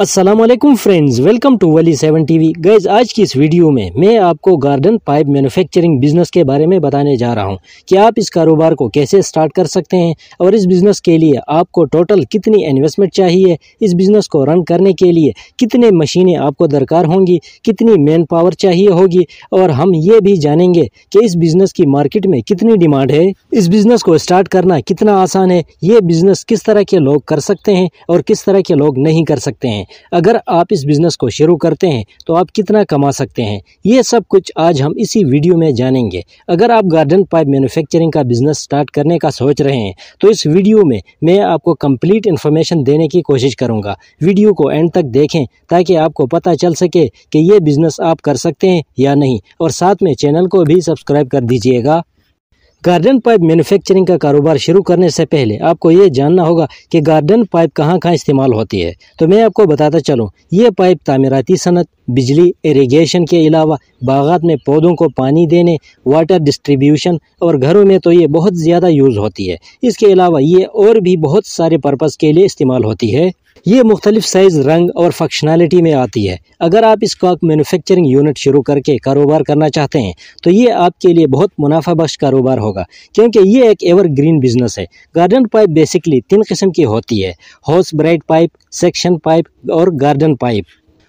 Aslam friends welcome to Wali seven T V guys आज की इस वीडियो में मैं आपको गार्डन पाइप मैन्युफैक्चरिंग बिज़नेस के बारे में बताने जा रहा हूं कि आप इस कारोबार को कैसे स्टार्ट कर सकते हैं और इस बिज़नेस के लिए आपको टोटल कितनी इन्वेस्टमेंट चाहिए इस बिज़नेस को रन करने के लिए कितने मशीनें आपको दरकार होंगी कितनी मैन पावर चाहिए होगी और हम ये भी जानेंगे कि इस बिज़नेस की मार्केट में कितनी डिमांड है इस बिज़नेस को स्टार्ट करना कितना आसान है ये बिज़नेस किस तरह के लोग कर सकते हैं और किस तरह के लोग नहीं कर सकते हैं अगर आप इस बिज़नेस को शुरू करते हैं तो आप कितना कमा सकते हैं ये सब कुछ आज हम इसी वीडियो में जानेंगे अगर आप गार्डन पाइप मैन्युफैक्चरिंग का बिज़नेस स्टार्ट करने का सोच रहे हैं तो इस वीडियो में मैं आपको कम्प्लीट इन्फॉर्मेशन देने की कोशिश करूँगा वीडियो को एंड तक देखें ताकि आपको पता चल सके कि ये बिज़नेस आप कर सकते हैं या नहीं और साथ में चैनल को भी सब्सक्राइब कर दीजिएगा गार्डन पाइप मैन्युफैक्चरिंग का कारोबार शुरू करने से पहले आपको ये जानना होगा कि गार्डन पाइप कहाँ कहाँ इस्तेमाल होती है तो मैं आपको बताता चलूँ ये पाइप तामीराती सनत बिजली इरिगेशन के अलावा बागात में पौधों को पानी देने वाटर डिस्ट्रीब्यूशन और घरों में तो ये बहुत ज़्यादा यूज़ होती है इसके अलावा ये और भी बहुत सारे पर्पज़ के लिए इस्तेमाल होती है ये मुख्तलिफ साइज़ रंग और फंक्शनैलिटी में आती है अगर आप इस कॉक यूनिट शुरू करके कारोबार करना चाहते हैं तो ये आपके लिए बहुत मुनाफा बख्श कारोबार होगा क्योंकि ये एक एवर ग्रीन बिजनेस है गार्डन पाइप बेसिकली तीन किस्म की होती है hose bright pipe section pipe और गार्डन पाइप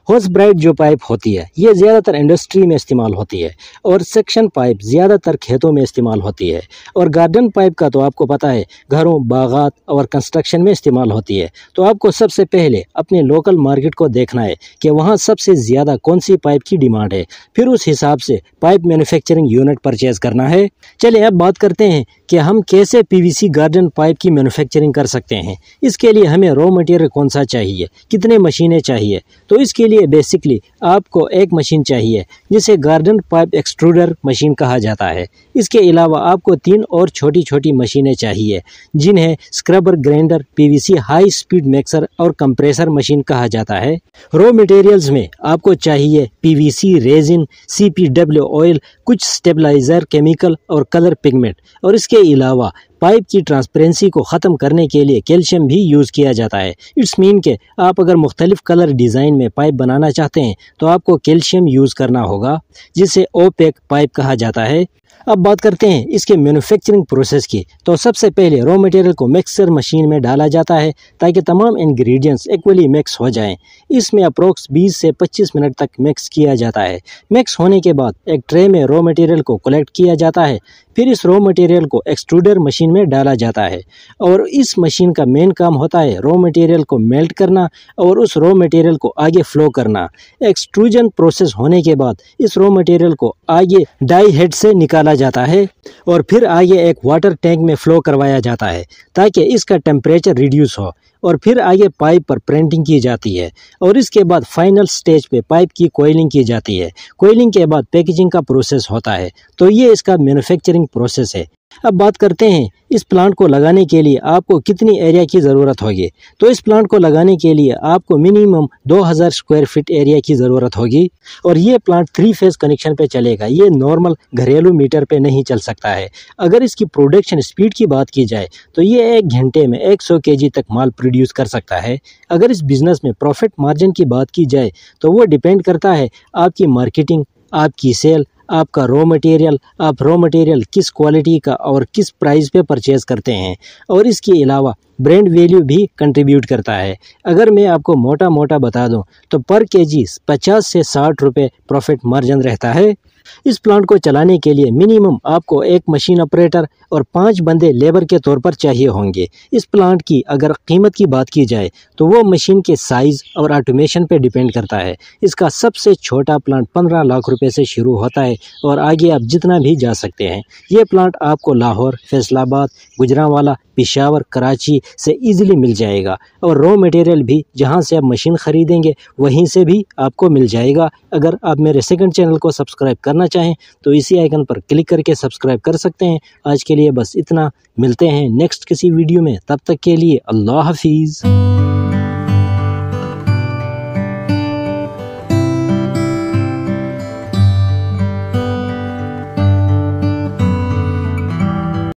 होस ब्राइट जो पाइप होती है ये ज़्यादातर इंडस्ट्री में इस्तेमाल होती है और सेक्शन पाइप ज़्यादातर खेतों में इस्तेमाल होती है और गार्डन पाइप का तो आपको पता है घरों बागात और कंस्ट्रक्शन में इस्तेमाल होती है तो आपको सबसे पहले अपने लोकल मार्केट को देखना है कि वहाँ सबसे ज़्यादा कौन सी पाइप की डिमांड है फिर उस हिसाब से पाइप मैनुफेक्चरिंग यूनिट परचेज़ करना है चलिए अब बात करते हैं कि हम कैसे पी गार्डन पाइप की मैनुफेक्चरिंग कर सकते हैं इसके लिए हमें रॉ मटेरियल कौन सा चाहिए कितने मशीनें चाहिए तो इसके लिए लिए बेसिकली आपको एक मशीन चाहिए जिसे गार्डन पाइप एक्सट्रूडर मशीन कहा जाता है इसके अलावा आपको तीन और छोटी छोटी मशीनें चाहिए जिन्हें scrubber grinder PVC high speed mixer और कंप्रेसर मशीन कहा जाता है रॉ मटेरियल्स में आपको चाहिए पीवीसी रेजिन सीपीडब्ल्यू ऑयल कुछ स्टेबलाइजर केमिकल और कलर पिगमेंट और इसके अलावा पाइप की ट्रांसपेरेंसी को ख़त्म करने के लिए कैल्शियम भी यूज़ किया जाता है इट्स मीन के आप अगर मुख्तलिफ़ कलर डिज़ाइन में पाइप बनाना चाहते हैं तो आपको कैल्शियम यूज़ करना होगा जिसे ओपेक पाइप कहा जाता है अब बात करते हैं इसके मैन्युफैक्चरिंग प्रोसेस की तो सबसे पहले रॉ मटेरियल को मिक्सर मशीन में डाला जाता है ताकि तमाम इंग्रेडिएंट्स इक्वली मिक्स हो जाएं इसमें अप्रोक्स 20 से 25 मिनट तक मिक्स किया जाता है मिक्स होने के बाद एक ट्रे में रॉ मटेरियल को कलेक्ट किया जाता है फिर इस रॉ मटेरियल को एक्सट्रूडर मशीन में डाला जाता है और इस मशीन का मेन काम होता है रॉ मटेरियल को मेल्ट करना और उस रॉ मटेरियल को आगे फ्लो करना एक्सट्रूजन प्रोसेस होने के बाद इस रॉ मटेरियल को आगे डाई हेड से निकाला जाता है और फिर आगे एक वाटर टैंक में फ्लो करवाया जाता है ताकि इसका टेम्परेचर रिड्यूस हो और फिर आगे पाइप पर प्रिंटिंग की जाती है और इसके बाद फाइनल स्टेज पे पाइप की कोयलिंग की जाती है कोयलिंग के बाद पैकेजिंग का प्रोसेस होता है तो ये इसका मैन्युफैक्चरिंग प्रोसेस है अब बात करते हैं इस प्लांट को लगाने के लिए आपको कितनी एरिया की ज़रूरत होगी तो इस प्लांट को लगाने के लिए आपको मिनिमम 2000 स्क्वायर फीट एरिया की ज़रूरत होगी और ये प्लांट थ्री फेज कनेक्शन पे चलेगा ये नॉर्मल घरेलू मीटर पे नहीं चल सकता है अगर इसकी प्रोडक्शन स्पीड की बात की जाए तो ये एक घंटे में एक सौ तक माल प्रोड्यूस कर सकता है अगर इस बिज़नेस में प्रॉफिट मार्जिन की बात की जाए तो वो डिपेंड करता है आपकी मार्केटिंग आपकी सेल आपका रॉ मटेरियल आप रॉ मटेरियल किस क्वालिटी का और किस प्राइस पे परचेज़ करते हैं और इसके अलावा ब्रांड वैल्यू भी कंट्रीब्यूट करता है अगर मैं आपको मोटा मोटा बता दूं तो पर केजी 50 से 60 रुपए प्रॉफिट मार्जिन रहता है इस प्लांट को चलाने के लिए मिनिमम आपको एक मशीन ऑपरेटर और पाँच बंदे लेबर के तौर पर चाहिए होंगे इस प्लांट की अगर कीमत की बात की जाए तो वो मशीन के साइज़ और ऑटोमेशन पर डिपेंड करता है इसका सबसे छोटा प्लांट पंद्रह लाख रुपए से शुरू होता है और आगे आप जितना भी जा सकते हैं ये प्लांट आपको लाहौर फैसलाबाद गुजरावाला पिशावर कराची से ईज़िली मिल जाएगा और रॉ मटेरियल भी जहाँ से आप मशीन ख़रीदेंगे वहीं से भी आपको मिल जाएगा अगर आप मेरे सेकंड चैनल को सब्सक्राइब करना चाहें तो इसी आइकन पर क्लिक करके सब्सक्राइब कर सकते हैं आज के लिए बस इतना मिलते हैं नेक्स्ट किसी वीडियो में तब तक के लिए अल्लाह हाफिज़